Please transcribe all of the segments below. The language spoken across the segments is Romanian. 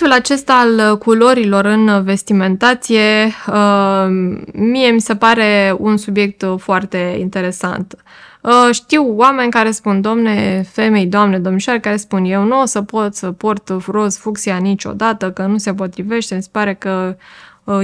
Limitul acesta al uh, culorilor în vestimentație uh, mie mi se pare un subiect uh, foarte interesant. Știu oameni care spun, domne, femei, doamne, domnișoare, care spun, eu nu o să pot să port roz fucsia niciodată, că nu se potrivește, mi se pare că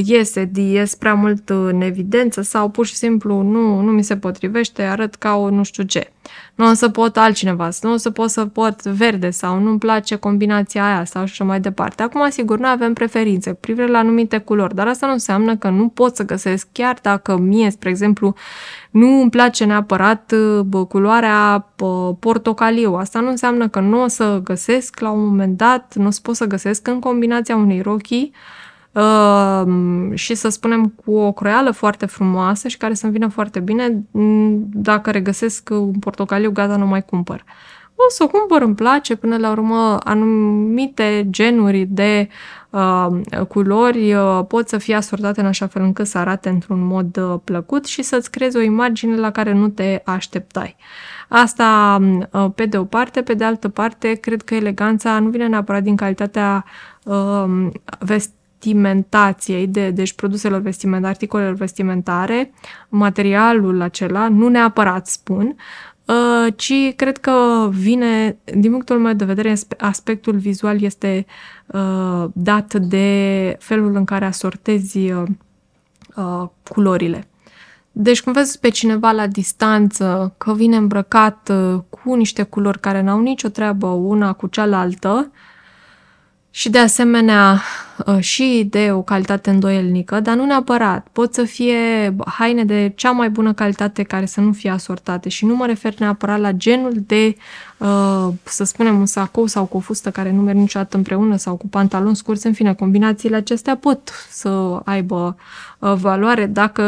iese, ies prea mult în evidență sau pur și simplu nu, nu mi se potrivește, arăt ca o nu știu ce nu o să pot altcineva, nu o să pot să port verde sau nu-mi place combinația aia sau așa mai departe. Acum, sigur, noi avem preferințe privire la anumite culori, dar asta nu înseamnă că nu pot să găsesc chiar dacă mie, spre exemplu, nu îmi place neapărat bă, culoarea bă, portocaliu. Asta nu înseamnă că nu o să găsesc la un moment dat, nu o să pot să găsesc în combinația unei rochii Ehm, și să spunem cu o croială foarte frumoasă și care să-mi vină foarte bine. Mm, dacă regăsesc un portocaliu, gata, nu mai cumpăr. O să o cumpăr, îmi place, până la urmă anumite genuri de uh, culori uh, pot să fie asortate în așa fel încât să arate într-un mod uh, plăcut și să-ți creezi o imagine la care nu te așteptai. Asta uh, pe de o parte, pe de altă parte, cred că eleganța nu vine neapărat din calitatea uh, vest- vestimentației, de, deci produselor vestimentare, articolelor vestimentare, materialul acela, nu neapărat spun, uh, ci cred că vine, din punctul meu de vedere, aspectul vizual este uh, dat de felul în care asortezi uh, culorile. Deci când vezi pe cineva la distanță că vine îmbrăcat cu niște culori care n-au nicio treabă una cu cealaltă, uh, și de asemenea uh, și de o calitate îndoielnică, dar nu neapărat. Pot să fie haine de cea mai bună calitate care să nu fie asortate și nu mă refer neapărat la genul de, uh, să spunem, un sacou sau cu o fustă care nu merg niciodată împreună sau cu pantaloni scurți, în fine, combinațiile acestea pot să aibă uh, valoare dacă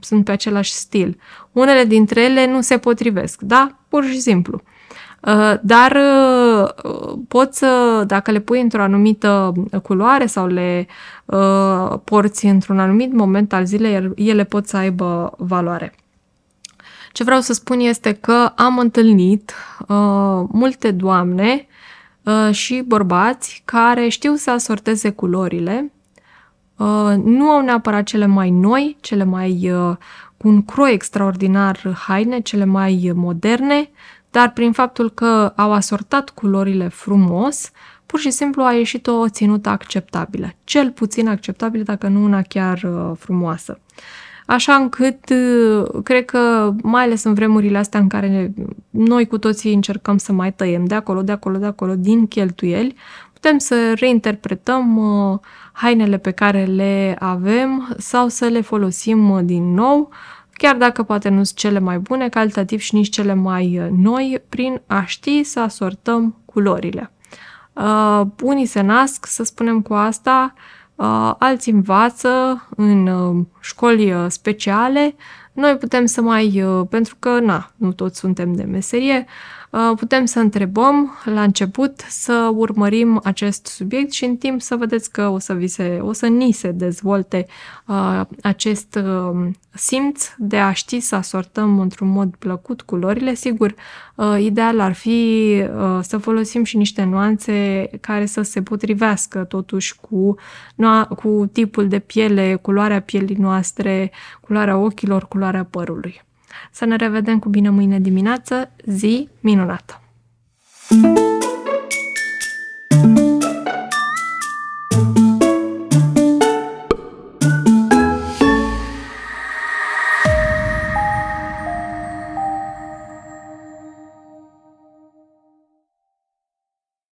sunt pe același stil. Unele dintre ele nu se potrivesc, da? Pur și simplu. Uh, dar uh, poți să, dacă le pui într-o anumită culoare sau le uh, porți într-un anumit moment al zilei, ele pot să aibă valoare. Ce vreau să spun este că am întâlnit multe doamne și bărbați care știu să asorteze culorile, nu au neapărat cele mai noi, cele mai cu un croi extraordinar haine, cele mai moderne, dar prin faptul că au asortat culorile frumos, pur și simplu a ieșit o ținută acceptabilă, cel puțin acceptabilă, dacă nu una chiar uh, frumoasă. Așa încât uh, cred că, mai ales în vremurile astea în care noi cu toții încercăm să mai tăiem de acolo, de acolo, de acolo, din cheltuieli, putem să reinterpretăm uh, hainele pe care le avem sau să le folosim din nou chiar dacă poate nu sunt cele mai bune calitativ și nici cele mai uh, noi, prin a ști să asortăm culorile. Uh, unii se nasc, să spunem cu asta, uh, alții învață în uh, școli uh, speciale, noi putem să mai, uh, pentru că, na, nu toți suntem de meserie, uh, putem să întrebăm la început, să urmărim acest subiect și în timp să vedeți că o să, vi se, o să ni se dezvolte uh, acest simț de a ști să asortăm într-un mod plăcut culorile. Sigur, ideal ar fi să folosim și niște nuanțe care să se potrivească totuși cu, cu tipul de piele, culoarea pielii noastre, culoarea ochilor, culoarea culoarea părului. Să ne revedem cu bine mâine dimineață, zi minunată! thank you